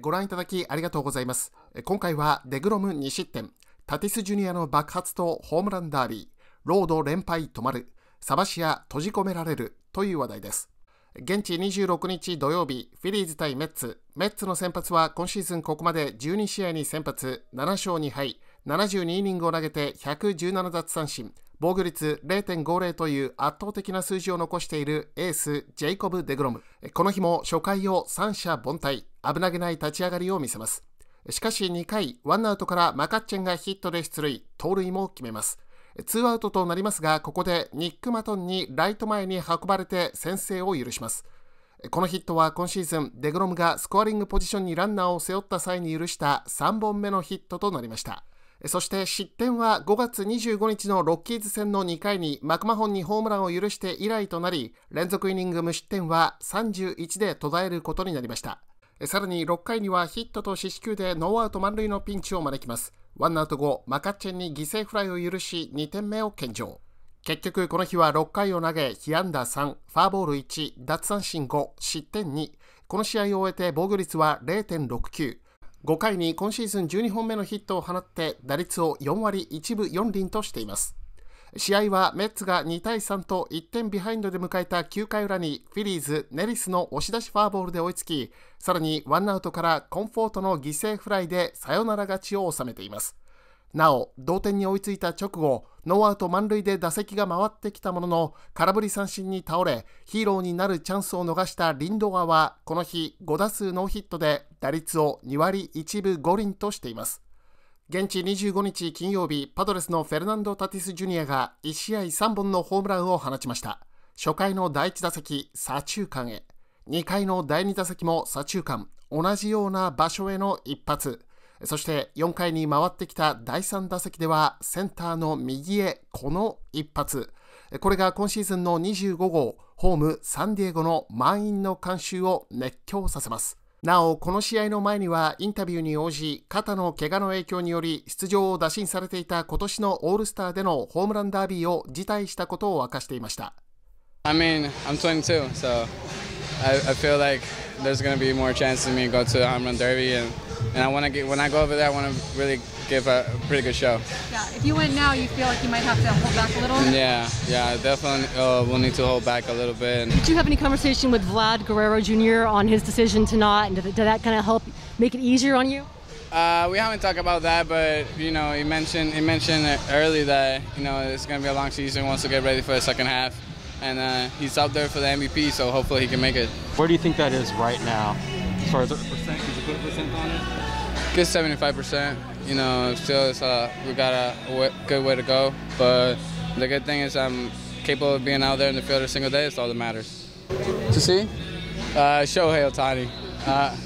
ご覧いただきありがとうございます。今回はデグロム2失点、タティス・ジュニアの爆発とホームランダービー、ロード連敗止まる、サバシア閉じ込められるという話題です。現地26日土曜日、フィリーズ対メッツ。メッツの先発は今シーズンここまで12試合に先発、7勝2敗、72イニングを投げて117奪三振、防御率0.50という圧倒的な数字を残しているエース、ジェイコブ・デグロム。この日も初回を三者凡退、危なげない立ち上がりを見せます。しかし2回、ワンアウトからマカッチェンがヒットで出塁、盗塁も決めます。ツーアウトとなりますが、ここでニック・マトンにライト前に運ばれて先制を許します。このヒットは今シーズン、デグロムがスコアリングポジションにランナーを背負った際に許した3本目のヒットとなりました。そして失点は5月25日のロッキーズ戦の2回にマクマホンにホームランを許して以来となり連続イニング無失点は31で途絶えることになりましたさらに6回にはヒットと四死球でノーアウト満塁のピンチを招きますワンアウト後マカッチェンに犠牲フライを許し2点目を献上結局この日は6回を投げ被安打3ファーボール1奪三振5失点2この試合を終えて防御率は0.69 5回に今シーズン12本目のヒットを放って打率を4割1部4厘としています試合はメッツが2対3と1点ビハインドで迎えた9回裏にフィリーズ、ネリスの押し出しフォアボールで追いつきさらにワンアウトからコンフォートの犠牲フライでサヨナラ勝ちを収めていますなお、同点に追いついた直後、ノーアウト満塁で打席が回ってきたものの、空振り三振に倒れ、ヒーローになるチャンスを逃したリンドアは、この日5打数ノーヒットで打率を2割1分5厘としています。現地25日金曜日、パドレスのフェルナンド・タティス・ジュニアが1試合3本のホームランを放ちました。初回の第1打席、左中間へ。2回の第2打席も左中間、同じような場所への一発。そして4回に回ってきた第3打席ではセンターの右へこの一発これが今シーズンの25号ホームサンディエゴの満員の観衆を熱狂させますなおこの試合の前にはインタビューに応じ肩の怪我の影響により出場を打診されていた今年のオールスターでのホームランダービーを辞退したことを明かしていました I mean, I'm 22, so I, I feel like there's going to be more chances me go to home run derby and and I want to get when I go over there, I want to really give a, a, pretty good show. Yeah, if you went now, you feel like you might have to hold back a little. Yeah, yeah, definitely uh, will need to hold back a little bit. Did you have any conversation with Vlad Guerrero Jr. on his decision to not, and did, did that kind of help make it easier on you? Uh, we haven't talked about that, but you know, he mentioned he mentioned early that you know it's going to be a long season. He wants to get ready for the second half, and uh, he's out there for the MVP, so hopefully he can make it. Where do you think that is right now? far as the percent, could you put a percent on it? Good 75%. You know, still it's uh, we got a good way to go. But the good thing is I'm capable of being out there in the field every single day. It's all that matters. To see? Uh, Shohei Otani. Uh,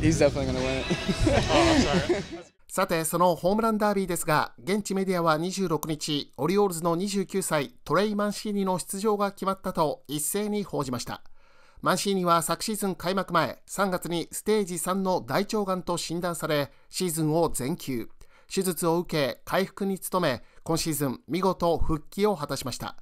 he's definitely going to win it. oh, I'm sorry. さて、そのホームランダービーですが、現地メディアは26日、オリオールズの29歳、トレイ・マンシーニの出場が決まったと一斉に報じました。マンシーニは昨シーズン開幕前、3月にステージ3の大腸がんと診断され、シーズンを全休。手術を受け、回復に努め、今シーズン見事復帰を果たしました。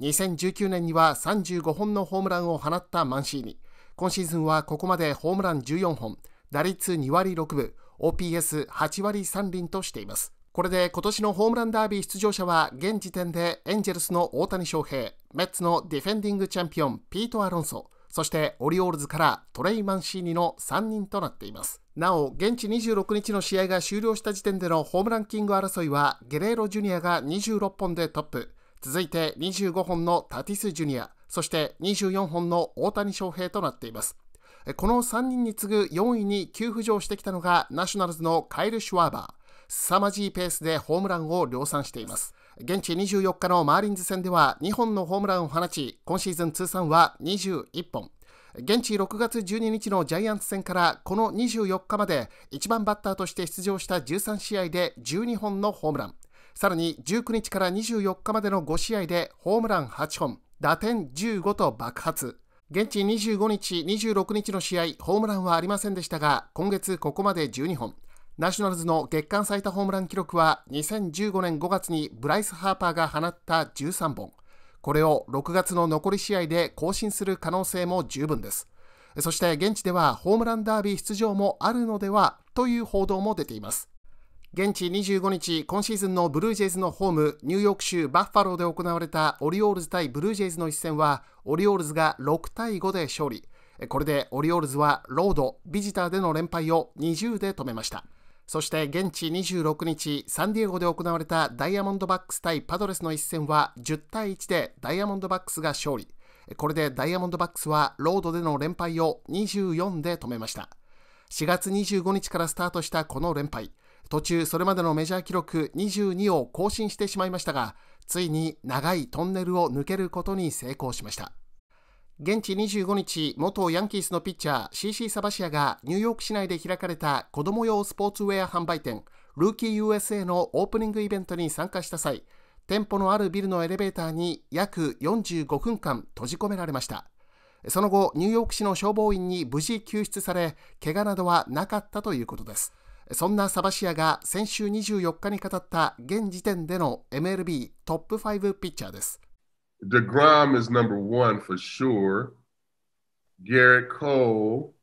2019年には35本のホームランを放ったマンシーニ。今シーズンはここまでホームラン14本、打率2割6分、OPS8 割3厘としています。これで今年のホームランダービー出場者は現時点でエンジェルスの大谷翔平、メッツのディフェンディングチャンピオンピート・アロンソ、そしてオリオールズからトレイ・マンシーニの3人となっています。なお、現地26日の試合が終了した時点でのホームランキング争いは、ゲレーロ・ジュニアが26本でトップ、続いて25本のタティス・ジュニア、そして24本の大谷翔平となっています。この3人に次ぐ4位に急浮上してきたのが、ナショナルズのカイル・シュワーバー。凄まじいペースでホームランを量産しています。現地24日のマーリンズ戦では2本のホームランを放ち、今シーズン通算は21本。現地6月12日のジャイアンツ戦からこの24日まで1番バッターとして出場した13試合で12本のホームラン。さらに19日から24日までの5試合でホームラン8本、打点15と爆発。現地25日、26日の試合、ホームランはありませんでしたが、今月ここまで12本。ナショナルズの月間最多ホームラン記録は2015年5月にブライス・ハーパーが放った13本これを6月の残り試合で更新する可能性も十分ですそして現地ではホームランダービー出場もあるのではという報道も出ています現地25日、今シーズンのブルージェイズのホーム、ニューヨーク州バッファローで行われたオリオールズ対ブルージェイズの一戦は、オリオールズが6対5で勝利。これでオリオールズはロード、ビジターでの連敗を20で止めました。そして現地26日、サンディエゴで行われたダイヤモンドバックス対パドレスの一戦は10対1でダイヤモンドバックスが勝利。これでダイヤモンドバックスはロードでの連敗を24で止めました。4月25日からスタートしたこの連敗。途中それまでのメジャー記録22を更新してしまいましたが、ついに長いトンネルを抜けることに成功しました。現地25日、元ヤンキースのピッチャー CC サバシアがニューヨーク市内で開かれた子供用スポーツウェア販売店ルーキー USA のオープニングイベントに参加した際、店舗のあるビルのエレベーターに約45分間閉じ込められました。その後、ニューヨーク市の消防員に無事救出され、怪我などはなかったということです。そんなサバシアが先週24日に語った現時点での MLB トップ5ピッチャーです。DeGrom is number one for sure. Garrett Cole.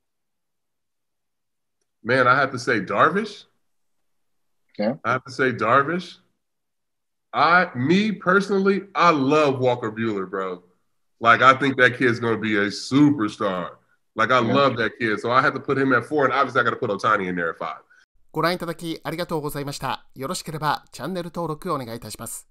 Man, I have to say Darvish. Yeah. I have to say Darvish. I, me personally, I love Walker Bueller, bro. Like, I think that kid's going to be a superstar. Like, I yeah. love that kid. So I had to put him at four, and obviously I got to put Otani in there at five. ご覧いただきありがとうございました。よろしければチャンネル登録お願いいたします。